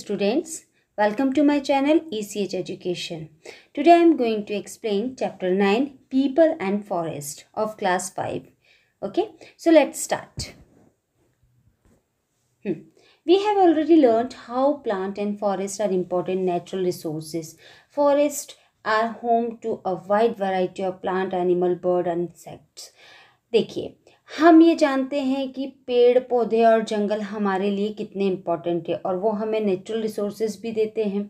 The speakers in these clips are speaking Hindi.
students, welcome to my channel ECH Education. Today I am going to explain chapter 9 People and Forest of class 5. Okay, so let's start. Hmm. We have already learned how plant and forest are important natural resources. Forests are home to a wide variety of plant, animal, bird and insects. देखिए हम ये जानते हैं कि पेड़ पौधे और जंगल हमारे लिए कितने इम्पॉर्टेंट है और वो हमें नेचुरल रिसोर्सेज भी देते हैं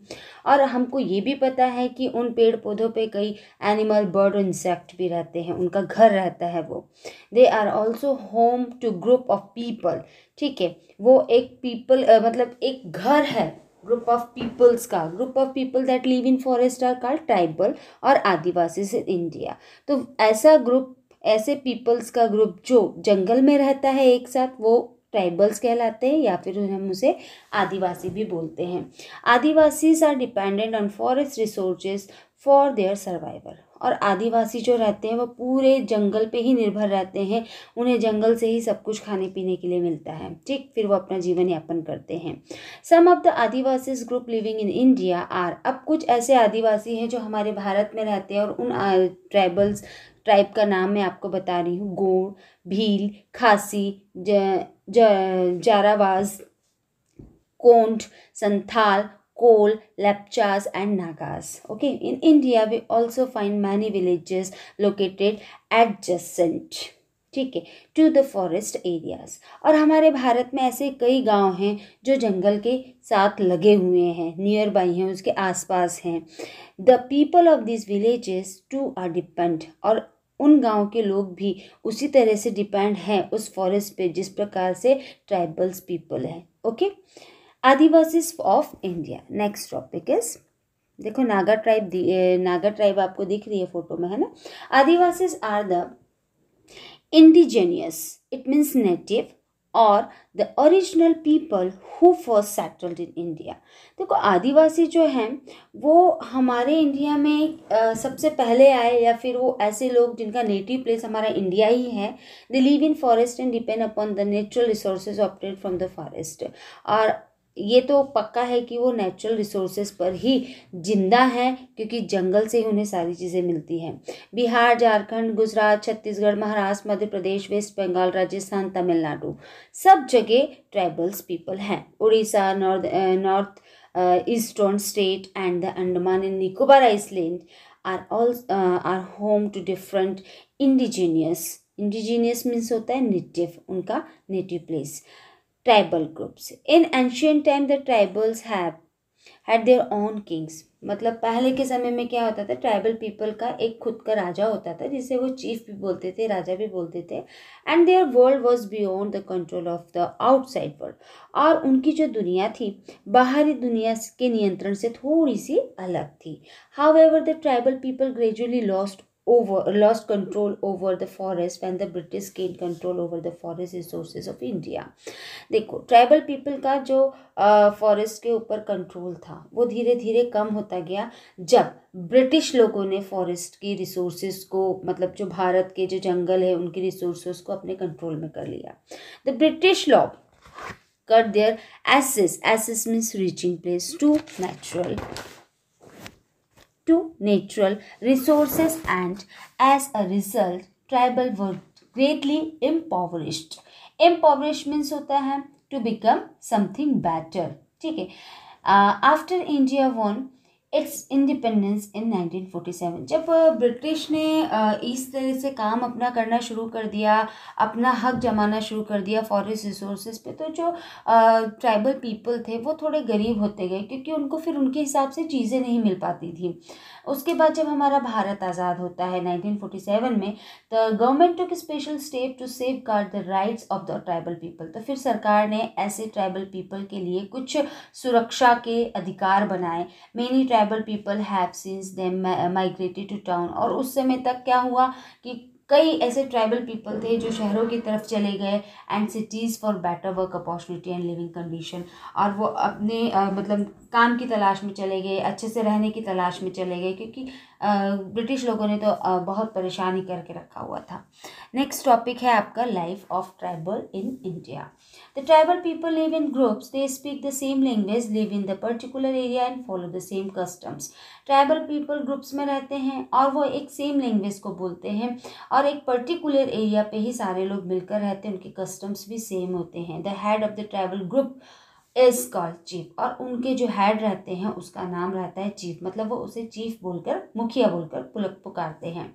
और हमको ये भी पता है कि उन पेड़ पौधों पे कई एनिमल बर्ड और इंसेक्ट भी रहते हैं उनका घर रहता है वो they are also home to group of people ठीक है वो एक पीपल मतलब एक घर है ग्रुप ऑफ पीपल्स का group of people that live in forest are car tribal और आदिवासीज इन इंडिया तो ऐसा ग्रुप ऐसे पीपल्स का ग्रुप जो जंगल में रहता है एक साथ वो ट्राइबल्स कहलाते हैं या फिर हम उसे आदिवासी भी बोलते हैं Adivasis are dependent on forest resources for their survival और आदिवासी जो रहते हैं वो पूरे जंगल पे ही निर्भर रहते हैं उन्हें जंगल से ही सब कुछ खाने पीने के लिए मिलता है ठीक फिर वो अपना जीवन यापन करते हैं some of the Adivasis group living in India are अब कुछ ऐसे आदिवासी हैं जो हमारे भारत में रहते हैं और उन ट्राइबल्स ट्राइब का नाम मैं आपको बता रही हूँ गोड़ भील खासी ज, ज, जारावाज कोंट Santhal Kol, Lepchas and Nagas. Okay, in India we also find many villages located adjacent ठीक है टू द फॉरेस्ट एरियाज और हमारे भारत में ऐसे कई गांव हैं जो जंगल के साथ लगे हुए हैं नियर बाई हैं उसके आसपास हैं the people of this villages to are depend और उन गांव के लोग भी उसी तरह से डिपेंड हैं उस फॉरेस्ट पे जिस प्रकार से ट्राइबल्स पीपल हैं okay okay? Adivasi of India next topic is देखो नागा ट्राइब नागा ट्राइब आपको दिख रही है फोटो में है ना Adivasi are the indigenous it means native और the original people who first settled in India देखो आदिवासी जो हैं वो हमारे इंडिया में सबसे पहले आए या फिर वो ऐसे लोग जिनका नेटिव प्लेस हमारा इंडिया ही है they live in forest and depend upon the natural resources opted from the forest और ये तो पक्का है कि वो नेचुरल रिसोर्सेज पर ही जिंदा हैं क्योंकि जंगल से ही उन्हें सारी चीज़ें मिलती हैं बिहार झारखंड गुजरात छत्तीसगढ़ महाराष्ट्र मध्य प्रदेश वेस्ट बंगाल राजस्थान तमिलनाडु सब जगह ट्राइबल्स पीपल हैं Orissa north north eastern state and the Andaman and Nicobar island are all are home to different indigenous indigenous means होता है नेटिव उनका native place tribal groups in ancient time the tribals have had their own kings मतलब पहले के समय में क्या होता था ट्राइबल पीपल का एक खुद का राजा होता था जिसे वो चीफ भी बोलते थे राजा भी बोलते थे and their world was beyond the control of the outside world और उनकी जो दुनिया थी बाहरी दुनिया के नियंत्रण से थोड़ी सी अलग थी however the tribal people gradually lost over lost control over the forest when the british gained control over the forest resources of india देखो ट्राइबल पीपल का जो फॉरेस्ट के ऊपर कंट्रोल था वो धीरे धीरे कम होता गया जब ब्रिटिश लोगों ने फॉरेस्ट की रिसोर्सेज को मतलब जो भारत के जो जंगल है उनकी रिसोर्सेज को अपने कंट्रोल में कर लिया द ब्रिटिश लॉ कर their access access means reaching place to natural to natural resources and as a result tribal were greatly impoverished impoverishment hota hai to become something better ठीक है uh, after India won. It's independence in 1947 जब ब्रिटिश ने इस तरह से काम अपना करना शुरू कर दिया अपना हक जमाना शुरू कर दिया फॉरेस्ट रिसोर्सेज पे तो जो ट्राइबल पीपल थे वो थोड़े गरीब होते गए क्योंकि उनको फिर उनके हिसाब से चीज़ें नहीं मिल पाती थी उसके बाद जब हमारा भारत आज़ाद होता है 1947 में तो government took special step to safeguard the rights of the tribal people तो फिर सरकार ने ऐसे ट्राइबल पीपल के लिए कुछ सुरक्षा के अधिकार बनाए many tribal people have since them migrated to town और उस समय तक क्या हुआ कि कई ऐसे ट्राइबल पीपल थे जो शहरों की तरफ चले गए and cities for better work opportunity and living condition और वो अपने आ, मतलब काम की तलाश में चले गए अच्छे से रहने की तलाश में चले गए क्योंकि ब्रिटिश लोगों ने तो बहुत परेशानी करके रखा हुआ था नेक्स्ट टॉपिक है आपका life of tribal in India the tribal people live in groups they speak the same language live in the particular area and follow the same customs tribal people groups में रहते हैं और वो एक सेम लैंग्वेज को बोलते हैं और एक पर्टिकुलर एरिया पे ही सारे लोग मिलकर रहते हैं उनके कस्टम्स भी सेम होते हैं the head of the tribal group is called chief और उनके जो हेड रहते हैं उसका नाम रहता है चीफ मतलब वो उसे चीफ बोलकर मुखिया बोलकर पुकारते हैं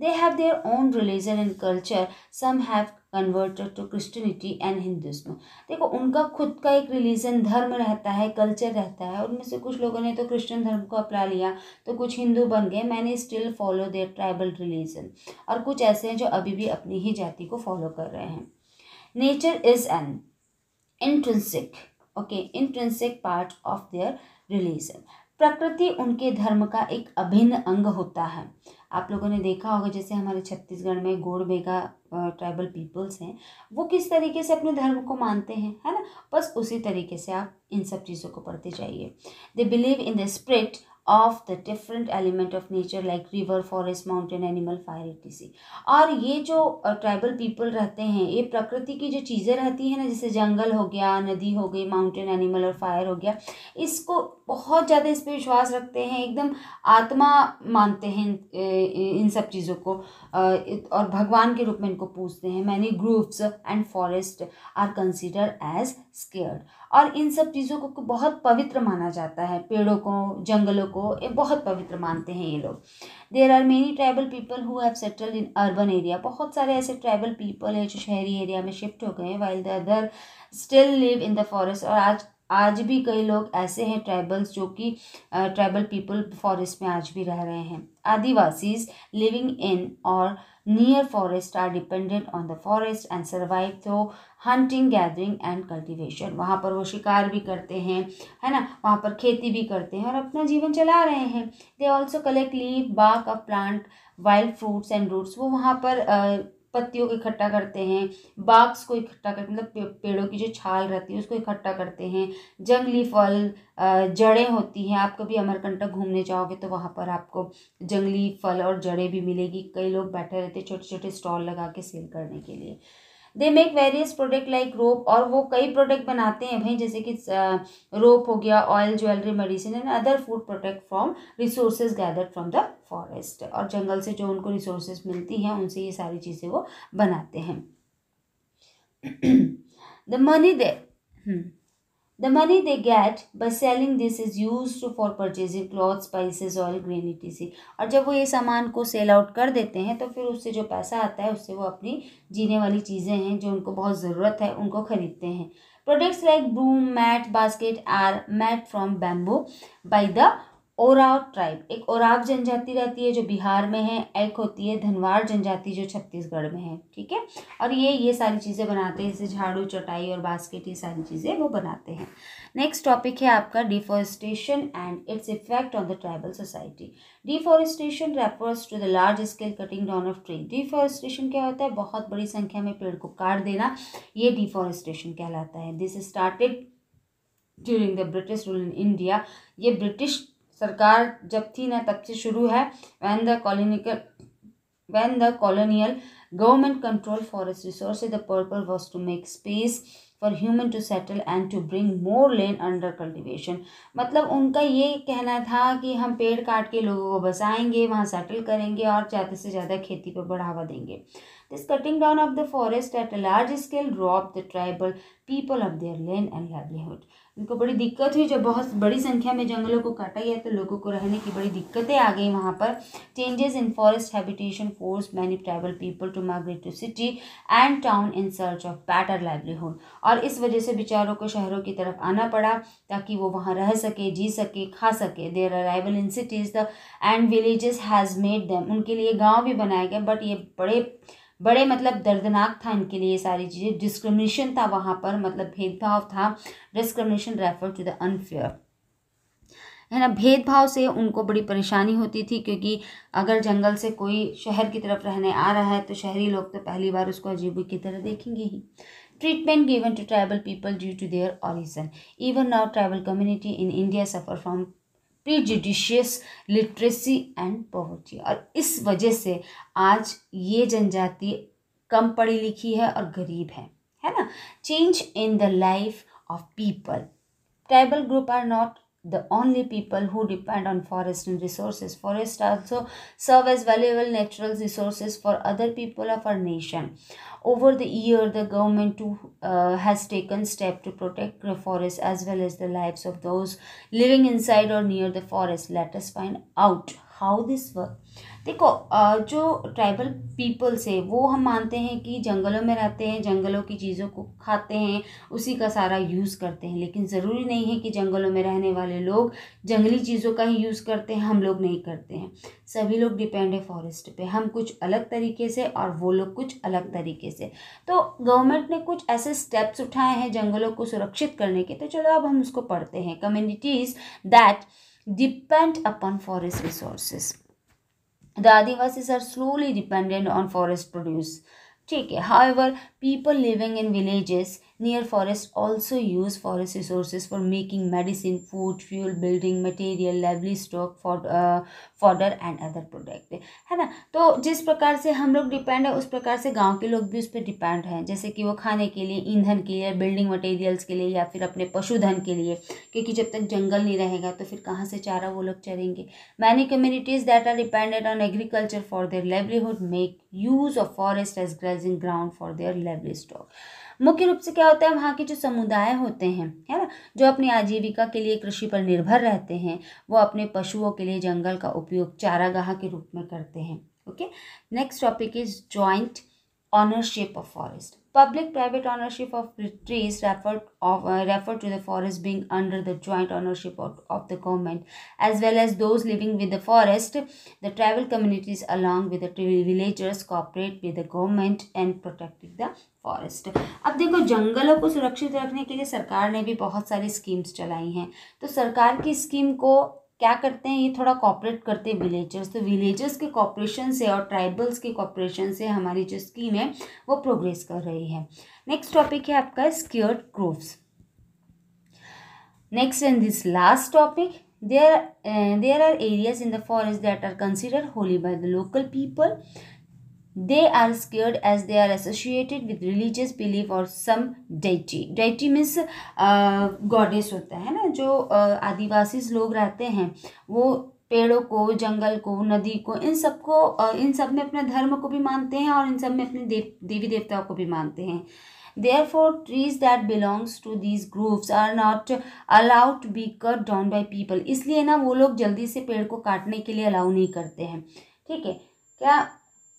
they have their own religion and culture some have converted to Christianity and Hinduism देखो उनका खुद का एक रिलीजन धर्म रहता है कल्चर रहता है उनमें से कुछ लोगों ने तो क्रिश्चियन धर्म को अपना लिया तो कुछ हिंदू बन गए many still follow their tribal religion और कुछ ऐसे हैं जो अभी भी अपनी ही जाति को फॉलो कर रहे हैं nature is an intrinsic okay intrinsic part of their religion प्रकृति उनके धर्म का एक अभिन्न अंग होता है आप लोगों ने देखा होगा जैसे हमारे छत्तीसगढ़ में बेगा ट्राइबल पीपल्स हैं वो किस तरीके से अपने धर्म को मानते हैं है ना बस उसी तरीके से आप इन सब चीज़ों को पढ़ते जाइए they believe in the spirit of the different element of nature like river forest mountain animal fire etc और ये जो ट्राइबल पीपल रहते हैं ये प्रकृति की जो चीज़ें रहती हैं ना जैसे जंगल हो गया नदी हो गई माउंटेन एनिमल और फायर हो गया इसको बहुत ज़्यादा इस पर विश्वास रखते हैं एकदम आत्मा मानते हैं इन सब चीज़ों को और भगवान के रूप में इनको पूछते हैं many groups and forest are consider as scared और इन सब चीज़ों को बहुत पवित्र माना जाता है पेड़ों को जंगलों को ये बहुत पवित्र मानते हैं ये लोग there are many tribal people who have settled in urban area बहुत सारे ऐसे ट्राइबल पीपल है जो शहरी एरिया में शिफ्ट हो गए हैं while the other still live in the forest और आज आज भी कई लोग ऐसे हैं ट्राइबल्स जो कि ट्राइबल पीपल फॉरेस्ट में आज भी रह रहे हैं आदिवासीज लिविंग इन और near forest are dependent on the forest and survive through hunting, gathering and cultivation. वहाँ पर वो शिकार भी करते हैं है ना वहाँ पर खेती भी करते हैं और अपना जीवन चला रहे हैं they also collect leaf bark of plant wild fruits and roots वो वहाँ पर uh, पत्तियों को इकट्ठा करते हैं बाग्स को इकट्ठा करते मतलब पेड़ों की जो छाल रहती है उसको इकट्ठा करते हैं जंगली फल जड़ें होती हैं आप कभी अमरकंटक घूमने जाओगे तो वहाँ पर आपको जंगली फल और जड़ें भी मिलेगी कई लोग बैठे रहते छोटे छोटे स्टॉल लगा के सेल करने के लिए they make various product like rope और वो कई प्रोडक्ट बनाते हैं भाई जैसे कि रोप हो गया oil jewellery medicine and other food product from resources gathered from the forest और जंगल से जो उनको रिसोर्सेज मिलती हैं उनसे ये सारी चीज़ें वो बनाते हैं the money they The money they get by selling this is used for purchasing clothes, spices, oil, grain, etc. और जब वो ये सामान को सेल आउट कर देते हैं तो फिर उससे जो पैसा आता है उससे वो अपनी जीने वाली चीज़ें हैं जो उनको बहुत ज़रूरत है उनको ख़रीदते हैं products like broom mat basket are mat from bamboo by the Oraon tribe एक ओराव जनजाति रहती है जो बिहार में है एक होती है धनवार जनजाति जो छत्तीसगढ़ में है ठीक है और ये ये सारी चीज़ें बनाते हैं जैसे झाड़ू चटाई और बास्केट ये सारी चीज़ें वो बनाते हैं नेक्स्ट टॉपिक है आपका deforestation and its effect on the tribal society deforestation refers to the large scale cutting down of tree deforestation क्या होता है बहुत बड़ी संख्या में पेड़ को काट देना ये डिफॉरेस्टेशन कहलाता है this started during the British rule in India ये ब्रिटिश सरकार जब थी ना तब से शुरू है when the colonical when the colonial government control forest resource the purpose was to make space for human to settle and to bring more land under cultivation मतलब उनका ये कहना था कि हम पेड़ काट के लोगों को बसाएंगे वहाँ सेटल करेंगे और ज़्यादा से ज़्यादा खेती पर बढ़ावा देंगे This cutting down of the forest at a large scale robbed the tribal people of their land and livelihood. उनको बड़ी दिक्कत हुई जब बहुत बड़ी संख्या में जंगलों को काटा गया तो लोगों को रहने की बड़ी दिक्कतें आ गई वहाँ पर changes in forest habitation force many tribal people to migrate to city and town in search of better livelihood और इस वजह से बेचारों को शहरों की तरफ आना पड़ा ताकि वो वहाँ रह सके जी सके खा सके their arrival in cities the and villages has made them उनके लिए गाँव भी बनाए गए बट ये बड़े बड़े मतलब दर्दनाक था इनके लिए ये सारी चीज़ें डिस्क्रिमिनेशन था वहाँ पर मतलब भेदभाव था discrimination refer to the unfair है ना भेदभाव से उनको बड़ी परेशानी होती थी क्योंकि अगर जंगल से कोई शहर की तरफ रहने आ रहा है तो शहरी लोग तो पहली बार उसको अजीब की तरह देखेंगे ही treatment given to tribal people due to their origin even now tribal community in India suffer from prejudicious literacy and poverty और इस वजह से आज ये जनजाति कम पढ़ी लिखी है और गरीब है है ना change in the life of people tribal group are not the only people who depend on forest and resources. Forests also serve as valuable natural resources for other people of our nation. Over the year, the government too uh, has taken steps to protect the forest as well as the lives of those living inside or near the forest. Let us find out how this works. देखो जो ट्राइबल पीपल्स है वो हम मानते हैं कि जंगलों में रहते हैं जंगलों की चीज़ों को खाते हैं उसी का सारा यूज़ करते हैं लेकिन ज़रूरी नहीं है कि जंगलों में रहने वाले लोग जंगली चीज़ों का ही यूज़ करते हैं हम लोग नहीं करते हैं सभी लोग डिपेंड है फॉरेस्ट पे हम कुछ अलग तरीके से और वो लोग कुछ अलग तरीके से तो गवर्नमेंट ने कुछ ऐसे स्टेप्स उठाए हैं जंगलों को सुरक्षित करने के तो चलो अब हम उसको पढ़ते हैं communities that depend upon forest resources the Adivasis are slowly dependent on forest produce. However, people living in villages Near forests also use forest resources for making medicine, food, fuel, building material, livestock, for uh, fodder and other product है ना तो जिस प्रकार से हम लोग डिपेंड है उस प्रकार से गांव के लोग भी उस पर डिपेंड हैं जैसे कि वो खाने के लिए ईंधन के लिए बिल्डिंग मटेरियल्स के लिए या फिर अपने पशुधन के लिए क्योंकि जब तक जंगल नहीं रहेगा तो फिर कहाँ से चारा वो लोग चरेंगे many communities that are depended on agriculture for their livelihood make use of forest as grazing ground for their livestock मुख्य रूप से क्या होता है वहाँ के जो समुदाय होते हैं है ना जो अपनी आजीविका के लिए कृषि पर निर्भर रहते हैं वो अपने पशुओं के लिए जंगल का उपयोग चारागाह के रूप में करते हैं okay next topic is joint ownership of forest Public private ownership of trees referred, of, uh, referred to the forest being under the joint ownership of, of the government as well as those living with the forest. The tribal communities along with the villagers cooperate with the government and protecting the forest अब देखो जंगलों को सुरक्षित रखने के लिए सरकार ने भी बहुत सारी स्कीम्स चलाई हैं तो सरकार की स्कीम को क्या करते हैं ये थोड़ा कॉपरेट करते हैं विलेजर्स तो विलेजर्स के कॉपरेशन से और ट्राइबल्स के कॉपरेशन से हमारी जो स्कीम है वो प्रोग्रेस कर रही है नेक्स्ट टॉपिक है आपका scared groves next and this last topic there there are areas in the forest that are consider holy by the local people they are scared as they are associated with religious belief और some deity deity means uh, होता है ना जो jo uh, adivasis log rehte hain wo पेड़ों को जंगल को नदी को इन सब को uh, इन सब में अपने धर्म को भी मानते हैं और इन सब में अपने देव देवी देवताओं को भी मानते हैं therefore trees that belongs to these groups are not allowed to be cut down by people इसलिए ना वो लोग जल्दी से पेड़ को काटने के लिए अलाउ नहीं करते हैं ठीक है क्या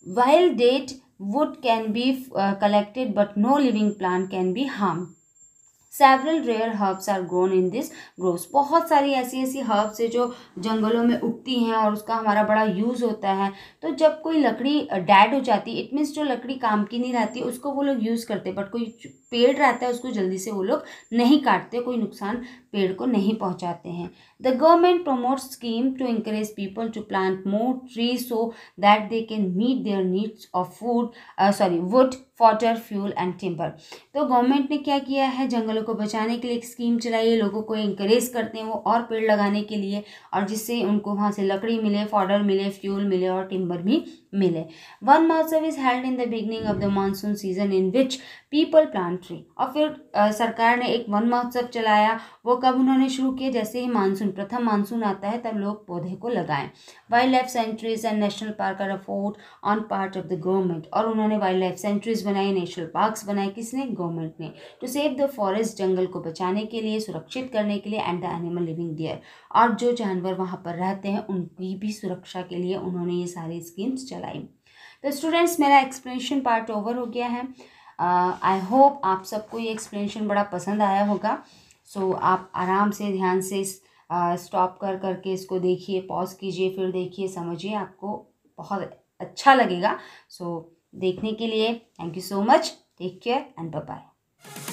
While dead, wood can be uh, collected but no living plant can be harmed. Several rare herbs are grown in this groves बहुत सारी ऐसी ऐसी हर्ब्स है जो जंगलों में उगती हैं और उसका हमारा बड़ा यूज़ होता है तो जब कोई लकड़ी डैड हो जाती है इट मीन्स जो लकड़ी काम की नहीं रहती उसको वो लोग यूज़ करते बट कोई पेड़ रहता है उसको जल्दी से वो लोग नहीं काटते कोई नुकसान पेड़ को नहीं पहुँचाते हैं the government promote scheme to encourage people to plant more tree so that they can meet their needs of food sorry wood water fuel and timber तो गवर्नमेंट ने क्या किया है जंगलों को बचाने के लिए एक स्कीम चलाई है लोगों को इंकरेज करते हैं वो और पेड़ लगाने के लिए और जिससे उनको वहाँ से लकड़ी मिले फॉर्डर मिले फ्यूल मिले और टिम्बर भी मिले Van Mahotsav is held in the beginning of the monsoon season in which people plan tree और फिर सरकार ने एक वन महोत्सव चलाया वो कब उन्होंने शुरू किया जैसे ही मानसून प्रथम मानसून आता है तब लोग पौधे को लगाएं wildlife sanctuaries and national park are afford on part of the government और उन्होंने वाइल्ड लाइफ सेंचुरीज बनाई नेशनल पार्क्स बनाए किसने गवर्नमेंट ने टू सेव द फॉरेस्ट जंगल को बचाने के लिए सुरक्षित करने के लिए and the animal living deer और जो जानवर वहाँ पर रहते हैं उनकी भी सुरक्षा के लिए उन्होंने ये सारी स्कीम्स चलाई लाइन तो स्टूडेंट्स मेरा एक्सप्लेनेशन पार्ट ओवर हो गया है आई uh, होप आप सबको ये एक्सप्लेनेशन बड़ा पसंद आया होगा सो so, आप आराम से ध्यान से स्टॉप uh, कर करके इसको देखिए पॉज कीजिए फिर देखिए समझिए आपको बहुत अच्छा लगेगा सो so, देखने के लिए thank you so much take care and bye